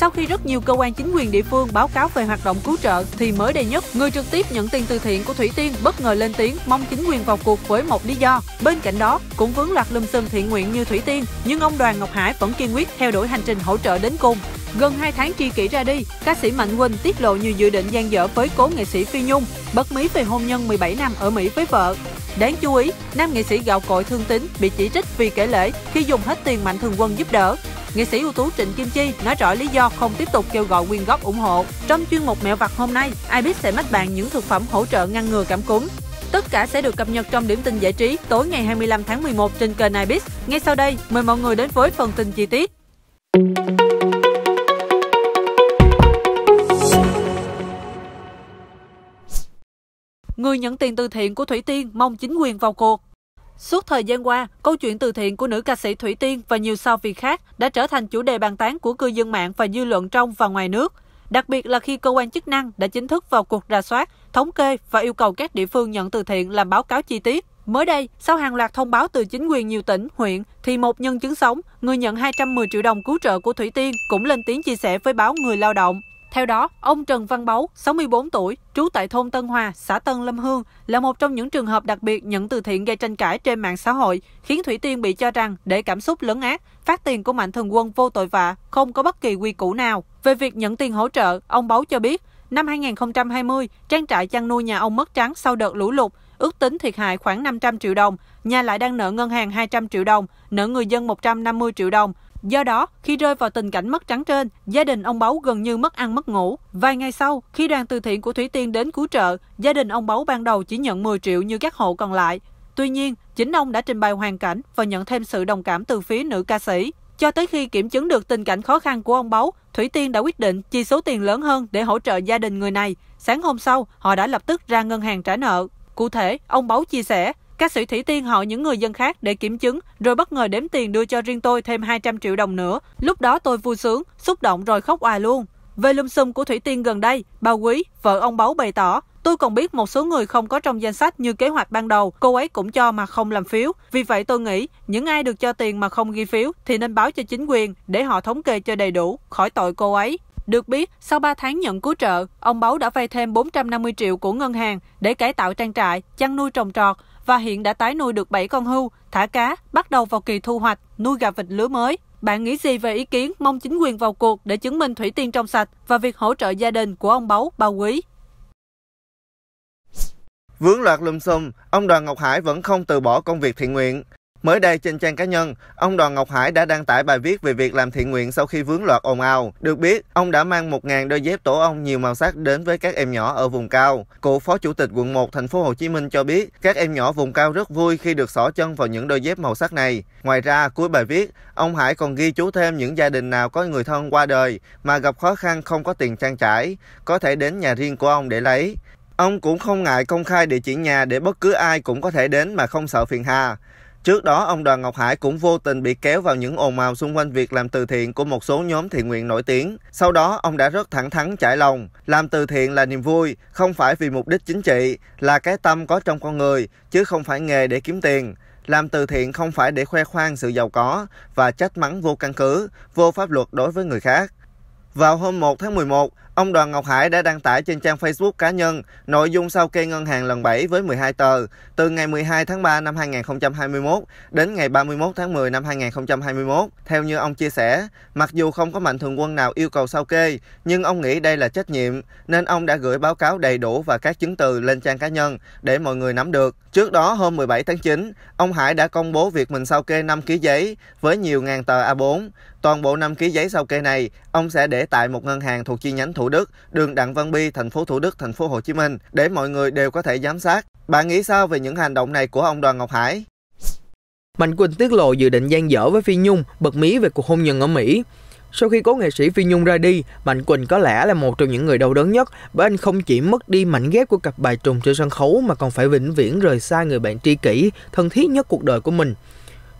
Sau khi rất nhiều cơ quan chính quyền địa phương báo cáo về hoạt động cứu trợ, thì mới đây nhất, người trực tiếp nhận tiền từ thiện của Thủy Tiên bất ngờ lên tiếng mong chính quyền vào cuộc với một lý do. Bên cạnh đó, cũng vướng loạt lùm xùm thiện nguyện như Thủy Tiên, nhưng ông Đoàn Ngọc Hải vẫn kiên quyết theo đuổi hành trình hỗ trợ đến cùng. Gần 2 tháng tri kỷ ra đi, ca sĩ Mạnh Quỳnh tiết lộ nhiều dự định gian dở với cố nghệ sĩ Phi Nhung, bất mí về hôn nhân 17 năm ở Mỹ với vợ. Đáng chú ý, nam nghệ sĩ gạo cội thương tính bị chỉ trích vì kể lễ khi dùng hết tiền Mạnh Thường Quân giúp đỡ. Nghệ sĩ ưu tú Trịnh Kim Chi nói rõ lý do không tiếp tục kêu gọi quyên góp ủng hộ. Trong chuyên mục Mẹo vặt hôm nay, ai biết sẽ mách bàn những thực phẩm hỗ trợ ngăn ngừa cảm cúm. Tất cả sẽ được cập nhật trong điểm tin giải trí tối ngày 25 tháng 11 trên kênh Ibis. Ngay sau đây, mời mọi người đến với phần tin chi tiết. Người nhận tiền từ thiện của Thủy Tiên mong chính quyền vào cuộc. Suốt thời gian qua, câu chuyện từ thiện của nữ ca sĩ Thủy Tiên và nhiều sao việc khác đã trở thành chủ đề bàn tán của cư dân mạng và dư luận trong và ngoài nước. Đặc biệt là khi cơ quan chức năng đã chính thức vào cuộc rà soát, thống kê và yêu cầu các địa phương nhận từ thiện làm báo cáo chi tiết. Mới đây, sau hàng loạt thông báo từ chính quyền nhiều tỉnh, huyện, thì một nhân chứng sống, người nhận 210 triệu đồng cứu trợ của Thủy Tiên cũng lên tiếng chia sẻ với báo Người Lao động. Theo đó, ông Trần Văn Báu, 64 tuổi, trú tại thôn Tân Hòa, xã Tân Lâm Hương, là một trong những trường hợp đặc biệt nhận từ thiện gây tranh cãi trên mạng xã hội, khiến Thủy Tiên bị cho rằng để cảm xúc lớn ác, phát tiền của mạnh thường quân vô tội vạ, không có bất kỳ quy củ nào. Về việc nhận tiền hỗ trợ, ông Báu cho biết, năm 2020, trang trại chăn nuôi nhà ông mất trắng sau đợt lũ lụt, ước tính thiệt hại khoảng 500 triệu đồng, nhà lại đang nợ ngân hàng 200 triệu đồng, nợ người dân 150 triệu đồng, Do đó, khi rơi vào tình cảnh mất trắng trên, gia đình ông Báu gần như mất ăn mất ngủ. Vài ngày sau, khi đoàn từ thiện của Thủy Tiên đến cứu trợ, gia đình ông Báu ban đầu chỉ nhận 10 triệu như các hộ còn lại. Tuy nhiên, chính ông đã trình bày hoàn cảnh và nhận thêm sự đồng cảm từ phía nữ ca sĩ. Cho tới khi kiểm chứng được tình cảnh khó khăn của ông Báu, Thủy Tiên đã quyết định chi số tiền lớn hơn để hỗ trợ gia đình người này. Sáng hôm sau, họ đã lập tức ra ngân hàng trả nợ. Cụ thể, ông Báu chia sẻ, các sĩ thủy tiên hỏi những người dân khác để kiểm chứng, rồi bất ngờ đếm tiền đưa cho riêng tôi thêm 200 triệu đồng nữa. Lúc đó tôi vui sướng, xúc động rồi khóc òa luôn. Về lùm xùm của Thủy Tiên gần đây, bà Quý, vợ ông Báu bày tỏ, Tôi còn biết một số người không có trong danh sách như kế hoạch ban đầu, cô ấy cũng cho mà không làm phiếu. Vì vậy tôi nghĩ, những ai được cho tiền mà không ghi phiếu thì nên báo cho chính quyền để họ thống kê cho đầy đủ, khỏi tội cô ấy. Được biết, sau 3 tháng nhận cứu trợ, ông Báu đã vay thêm 450 triệu của ngân hàng để cải tạo trang trại, chăn nuôi trồng trọt và hiện đã tái nuôi được 7 con hưu, thả cá, bắt đầu vào kỳ thu hoạch, nuôi gà vịt lứa mới. Bạn nghĩ gì về ý kiến mong chính quyền vào cuộc để chứng minh thủy tiên trong sạch và việc hỗ trợ gia đình của ông Báu, bà Quý? Vướng loạt lùm xùm, ông Đoàn Ngọc Hải vẫn không từ bỏ công việc thiện nguyện. Mới đây trên trang cá nhân, ông Đoàn Ngọc Hải đã đăng tải bài viết về việc làm thiện nguyện sau khi vướng loạt ồn ào. Được biết, ông đã mang 1.000 đôi dép tổ ong nhiều màu sắc đến với các em nhỏ ở vùng cao. Cựu Phó Chủ tịch quận 1 thành phố Hồ Chí Minh cho biết, các em nhỏ vùng cao rất vui khi được xỏ chân vào những đôi dép màu sắc này. Ngoài ra, cuối bài viết, ông Hải còn ghi chú thêm những gia đình nào có người thân qua đời mà gặp khó khăn không có tiền trang trải, có thể đến nhà riêng của ông để lấy. Ông cũng không ngại công khai địa chỉ nhà để bất cứ ai cũng có thể đến mà không sợ phiền hà. Trước đó, ông Đoàn Ngọc Hải cũng vô tình bị kéo vào những ồn ào xung quanh việc làm từ thiện của một số nhóm thiện nguyện nổi tiếng. Sau đó, ông đã rất thẳng thắn trải lòng. Làm từ thiện là niềm vui, không phải vì mục đích chính trị, là cái tâm có trong con người, chứ không phải nghề để kiếm tiền. Làm từ thiện không phải để khoe khoang sự giàu có và trách mắng vô căn cứ, vô pháp luật đối với người khác. Vào hôm 1 tháng 11, Ông Đoàn Ngọc Hải đã đăng tải trên trang Facebook cá nhân nội dung sau kê ngân hàng lần 7 với 12 tờ từ ngày 12 tháng 3 năm 2021 đến ngày 31 tháng 10 năm 2021. Theo như ông chia sẻ, mặc dù không có mạnh thường quân nào yêu cầu sao kê, nhưng ông nghĩ đây là trách nhiệm nên ông đã gửi báo cáo đầy đủ và các chứng từ lên trang cá nhân để mọi người nắm được. Trước đó hôm 17 tháng 9, ông Hải đã công bố việc mình sao kê 5 ký giấy với nhiều ngàn tờ A4. Toàn bộ 5 ký giấy sao kê này, ông sẽ để tại một ngân hàng thuộc chi nhánh Thủ Đức, đường Đặng Văn Bi, thành phố Thủ Đức, thành phố Hồ Chí Minh để mọi người đều có thể giám sát. Bạn nghĩ sao về những hành động này của ông Đoàn Ngọc Hải? Mạnh Quỳnh tiết lộ dự định gian dở với Phi Nhung, bật mí về cuộc hôn nhân ở Mỹ. Sau khi cố nghệ sĩ Phi Nhung ra đi, Mạnh Quỳnh có lẽ là một trong những người đau đớn nhất bởi anh không chỉ mất đi mảnh ghép của cặp bài trùng trên sân khấu mà còn phải vĩnh viễn rời xa người bạn tri kỷ, thân thiết nhất cuộc đời của mình.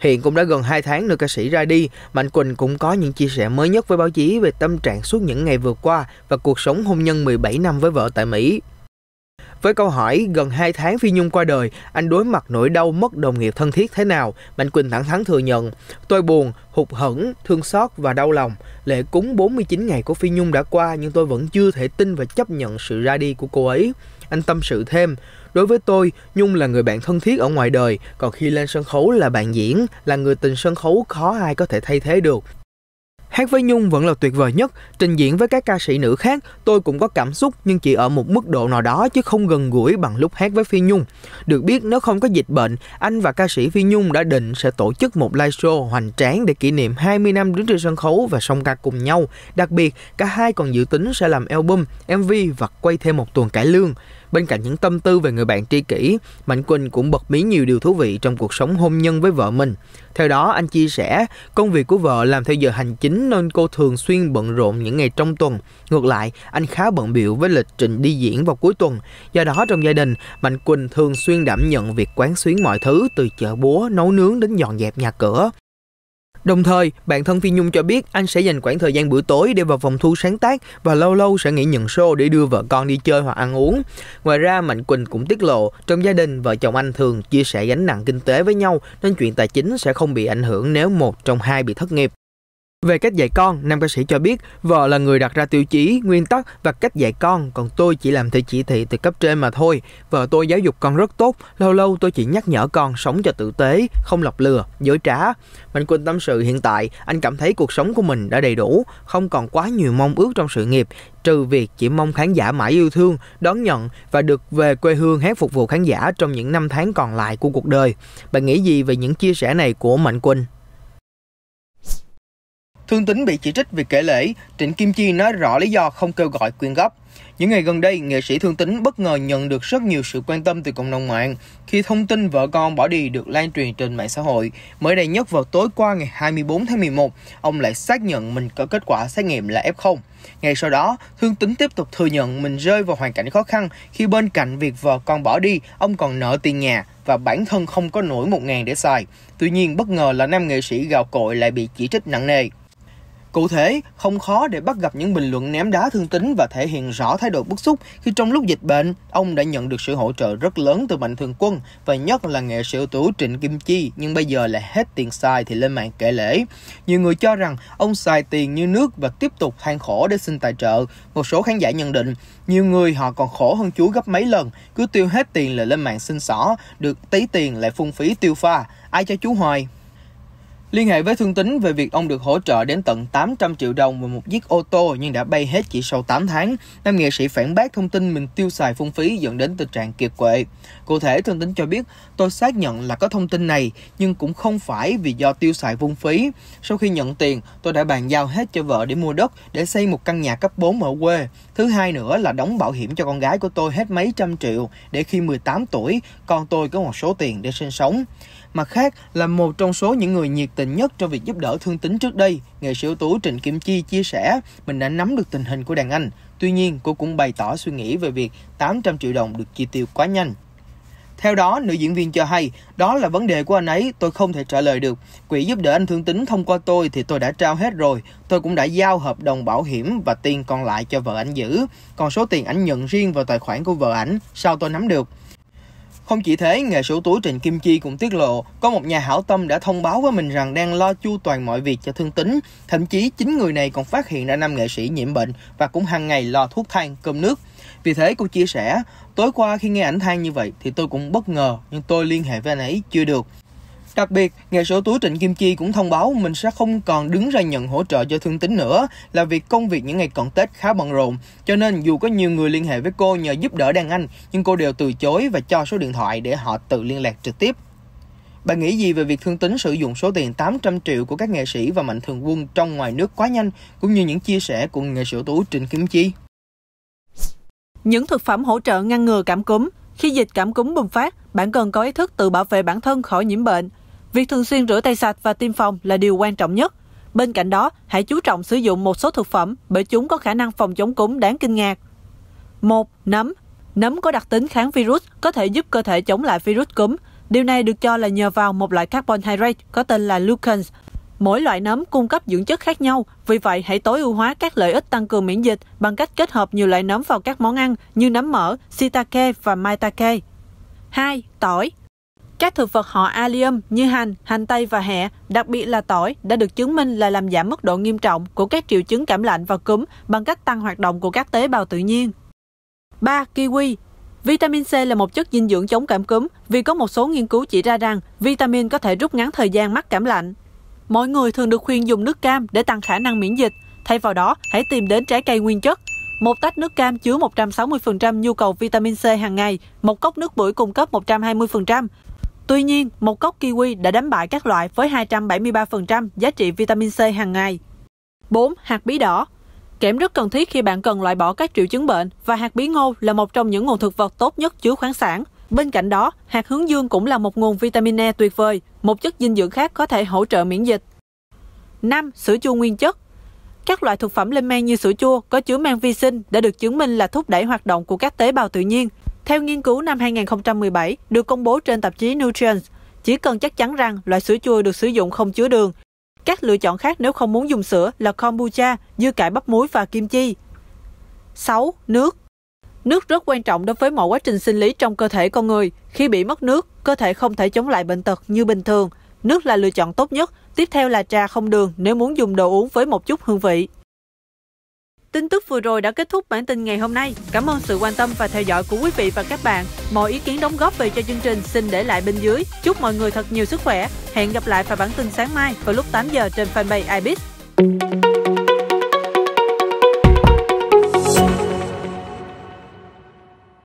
Hiện cũng đã gần 2 tháng nữ ca sĩ ra đi, Mạnh Quỳnh cũng có những chia sẻ mới nhất với báo chí về tâm trạng suốt những ngày vừa qua và cuộc sống hôn nhân 17 năm với vợ tại Mỹ. Với câu hỏi gần 2 tháng Phi Nhung qua đời, anh đối mặt nỗi đau mất đồng nghiệp thân thiết thế nào, Mạnh Quỳnh thẳng thắn thừa nhận. Tôi buồn, hụt hẫng, thương xót và đau lòng. Lễ cúng 49 ngày của Phi Nhung đã qua nhưng tôi vẫn chưa thể tin và chấp nhận sự ra đi của cô ấy. Anh tâm sự thêm, đối với tôi, Nhung là người bạn thân thiết ở ngoài đời, còn khi lên sân khấu là bạn diễn, là người tình sân khấu khó ai có thể thay thế được. Hát với Nhung vẫn là tuyệt vời nhất, trình diễn với các ca sĩ nữ khác, tôi cũng có cảm xúc nhưng chỉ ở một mức độ nào đó chứ không gần gũi bằng lúc hát với Phi Nhung. Được biết nếu không có dịch bệnh, anh và ca sĩ Phi Nhung đã định sẽ tổ chức một live show hoành tráng để kỷ niệm 20 năm đứng trên sân khấu và song ca cùng nhau. Đặc biệt, cả hai còn dự tính sẽ làm album, MV và quay thêm một tuần cải lương. Bên cạnh những tâm tư về người bạn tri kỷ, Mạnh Quỳnh cũng bật mí nhiều điều thú vị trong cuộc sống hôn nhân với vợ mình. Theo đó, anh chia sẻ, công việc của vợ làm theo giờ hành chính nên cô thường xuyên bận rộn những ngày trong tuần. Ngược lại, anh khá bận biểu với lịch trình đi diễn vào cuối tuần. Do đó, trong gia đình, Mạnh Quỳnh thường xuyên đảm nhận việc quán xuyến mọi thứ từ chợ búa, nấu nướng đến dọn dẹp nhà cửa. Đồng thời, bạn thân Phi Nhung cho biết anh sẽ dành khoảng thời gian bữa tối để vào phòng thu sáng tác và lâu lâu sẽ nghỉ nhận show để đưa vợ con đi chơi hoặc ăn uống. Ngoài ra, Mạnh Quỳnh cũng tiết lộ trong gia đình vợ chồng anh thường chia sẻ gánh nặng kinh tế với nhau nên chuyện tài chính sẽ không bị ảnh hưởng nếu một trong hai bị thất nghiệp. Về cách dạy con, nam ca sĩ cho biết vợ là người đặt ra tiêu chí, nguyên tắc và cách dạy con, còn tôi chỉ làm theo chỉ thị từ cấp trên mà thôi. Vợ tôi giáo dục con rất tốt, lâu lâu tôi chỉ nhắc nhở con sống cho tử tế, không lọc lừa, dối trá. Mạnh Quỳnh tâm sự hiện tại, anh cảm thấy cuộc sống của mình đã đầy đủ, không còn quá nhiều mong ước trong sự nghiệp, trừ việc chỉ mong khán giả mãi yêu thương, đón nhận và được về quê hương hát phục vụ khán giả trong những năm tháng còn lại của cuộc đời. Bạn nghĩ gì về những chia sẻ này của Mạnh Quỳnh? Thương Tín bị chỉ trích vì kể lễ, Trịnh Kim Chi nói rõ lý do không kêu gọi quyên góp. Những ngày gần đây, nghệ sĩ Thương Tính bất ngờ nhận được rất nhiều sự quan tâm từ cộng đồng mạng khi thông tin vợ con bỏ đi được lan truyền trên mạng xã hội. Mới đây nhất vào tối qua ngày 24 tháng 11, ông lại xác nhận mình có kết quả xét nghiệm là F0. Ngay sau đó, Thương Tính tiếp tục thừa nhận mình rơi vào hoàn cảnh khó khăn khi bên cạnh việc vợ con bỏ đi, ông còn nợ tiền nhà và bản thân không có nổi một ngàn để xài. Tuy nhiên, bất ngờ là nam nghệ sĩ gạo cội lại bị chỉ trích nặng nề. Cụ thể, không khó để bắt gặp những bình luận ném đá thương tính và thể hiện rõ thái độ bức xúc khi trong lúc dịch bệnh, ông đã nhận được sự hỗ trợ rất lớn từ Mạnh Thường Quân và nhất là nghệ sĩ ưu tú Trịnh Kim Chi, nhưng bây giờ là hết tiền xài thì lên mạng kể lễ. Nhiều người cho rằng ông xài tiền như nước và tiếp tục than khổ để xin tài trợ. Một số khán giả nhận định, nhiều người họ còn khổ hơn chú gấp mấy lần, cứ tiêu hết tiền là lên mạng xin xỏ, được tí tiền lại phung phí tiêu pha. Ai cho chú hoài? Liên hệ với thương tín về việc ông được hỗ trợ đến tận 800 triệu đồng và một chiếc ô tô nhưng đã bay hết chỉ sau 8 tháng, nam nghệ sĩ phản bác thông tin mình tiêu xài phung phí dẫn đến tình trạng kiệt quệ. Cụ thể, thương tín cho biết, tôi xác nhận là có thông tin này nhưng cũng không phải vì do tiêu xài phung phí. Sau khi nhận tiền, tôi đã bàn giao hết cho vợ để mua đất để xây một căn nhà cấp 4 ở quê. Thứ hai nữa là đóng bảo hiểm cho con gái của tôi hết mấy trăm triệu để khi 18 tuổi, con tôi có một số tiền để sinh sống. Mặt khác là một trong số những người nhiệt tình nhất trong việc giúp đỡ thương tính trước đây, nghệ sĩ ưu tú Trịnh Kim Chi chia sẻ mình đã nắm được tình hình của đàn anh. Tuy nhiên, cô cũng bày tỏ suy nghĩ về việc 800 triệu đồng được chi tiêu quá nhanh. Theo đó, nữ diễn viên cho hay, đó là vấn đề của anh ấy, tôi không thể trả lời được. Quỹ giúp đỡ anh Thương Tính thông qua tôi thì tôi đã trao hết rồi. Tôi cũng đã giao hợp đồng bảo hiểm và tiền còn lại cho vợ anh giữ. Còn số tiền ảnh nhận riêng vào tài khoản của vợ ảnh, sao tôi nắm được? Không chỉ thế, nghệ sĩ túi Trịnh Kim Chi cũng tiết lộ có một nhà hảo tâm đã thông báo với mình rằng đang lo chu toàn mọi việc cho thương tính. Thậm chí chính người này còn phát hiện ra năm nghệ sĩ nhiễm bệnh và cũng hàng ngày lo thuốc thang, cơm nước. Vì thế cô chia sẻ, tối qua khi nghe ảnh than như vậy thì tôi cũng bất ngờ nhưng tôi liên hệ với anh ấy chưa được. Đặc biệt, nghệ sĩ túi Trịnh Kim Chi cũng thông báo mình sẽ không còn đứng ra nhận hỗ trợ cho thương tín nữa là việc công việc những ngày cận Tết khá bận rộn. Cho nên dù có nhiều người liên hệ với cô nhờ giúp đỡ đàn anh, nhưng cô đều từ chối và cho số điện thoại để họ tự liên lạc trực tiếp. Bạn nghĩ gì về việc Thương Tín sử dụng số tiền 800 triệu của các nghệ sĩ và Mạnh Thường Quân trong ngoài nước quá nhanh, cũng như những chia sẻ của nghệ sĩ tú Trịnh Kim Chi? Những thực phẩm hỗ trợ ngăn ngừa cảm cúm Khi dịch cảm cúm bùng phát, bạn cần có ý thức tự bảo vệ bản thân khỏi nhiễm bệnh. Việc thường xuyên rửa tay sạch và tiêm phòng là điều quan trọng nhất. Bên cạnh đó, hãy chú trọng sử dụng một số thực phẩm bởi chúng có khả năng phòng chống cúm đáng kinh ngạc. 1. Nấm Nấm có đặc tính kháng virus có thể giúp cơ thể chống lại virus cúm. Điều này được cho là nhờ vào một loại carbon có tên là leucans. Mỗi loại nấm cung cấp dưỡng chất khác nhau, vì vậy hãy tối ưu hóa các lợi ích tăng cường miễn dịch bằng cách kết hợp nhiều loại nấm vào các món ăn như nấm mỡ, shiitake và maitake. 2. Tỏi các thực vật họ allium như hành, hành tây và hẹ, đặc biệt là tỏi, đã được chứng minh là làm giảm mức độ nghiêm trọng của các triệu chứng cảm lạnh và cúm bằng cách tăng hoạt động của các tế bào tự nhiên. 3. Kiwi Vitamin C là một chất dinh dưỡng chống cảm cúm vì có một số nghiên cứu chỉ ra rằng vitamin có thể rút ngắn thời gian mắc cảm lạnh. Mọi người thường được khuyên dùng nước cam để tăng khả năng miễn dịch. Thay vào đó, hãy tìm đến trái cây nguyên chất. Một tách nước cam chứa 160% nhu cầu vitamin C hàng ngày, một cốc nước bưởi cung cấp 120%, Tuy nhiên, một cốc kiwi đã đánh bại các loại với 273% giá trị vitamin C hàng ngày. 4. Hạt bí đỏ Kẽm rất cần thiết khi bạn cần loại bỏ các triệu chứng bệnh và hạt bí ngô là một trong những nguồn thực vật tốt nhất chứa khoáng sản. Bên cạnh đó, hạt hướng dương cũng là một nguồn vitamin E tuyệt vời, một chất dinh dưỡng khác có thể hỗ trợ miễn dịch. 5. Sữa chua nguyên chất Các loại thực phẩm lên men như sữa chua có chứa men vi sinh đã được chứng minh là thúc đẩy hoạt động của các tế bào tự nhiên, theo nghiên cứu năm 2017 được công bố trên tạp chí Nutrients, chỉ cần chắc chắn rằng loại sữa chua được sử dụng không chứa đường. Các lựa chọn khác nếu không muốn dùng sữa là kombucha, dưa cải bắp muối và kim chi. 6. Nước Nước rất quan trọng đối với mọi quá trình sinh lý trong cơ thể con người. Khi bị mất nước, cơ thể không thể chống lại bệnh tật như bình thường. Nước là lựa chọn tốt nhất, tiếp theo là trà không đường nếu muốn dùng đồ uống với một chút hương vị. Tin tức vừa rồi đã kết thúc bản tin ngày hôm nay. Cảm ơn sự quan tâm và theo dõi của quý vị và các bạn. Mọi ý kiến đóng góp về cho chương trình xin để lại bên dưới. Chúc mọi người thật nhiều sức khỏe. Hẹn gặp lại vào bản tin sáng mai vào lúc 8 giờ trên fanpage ibis.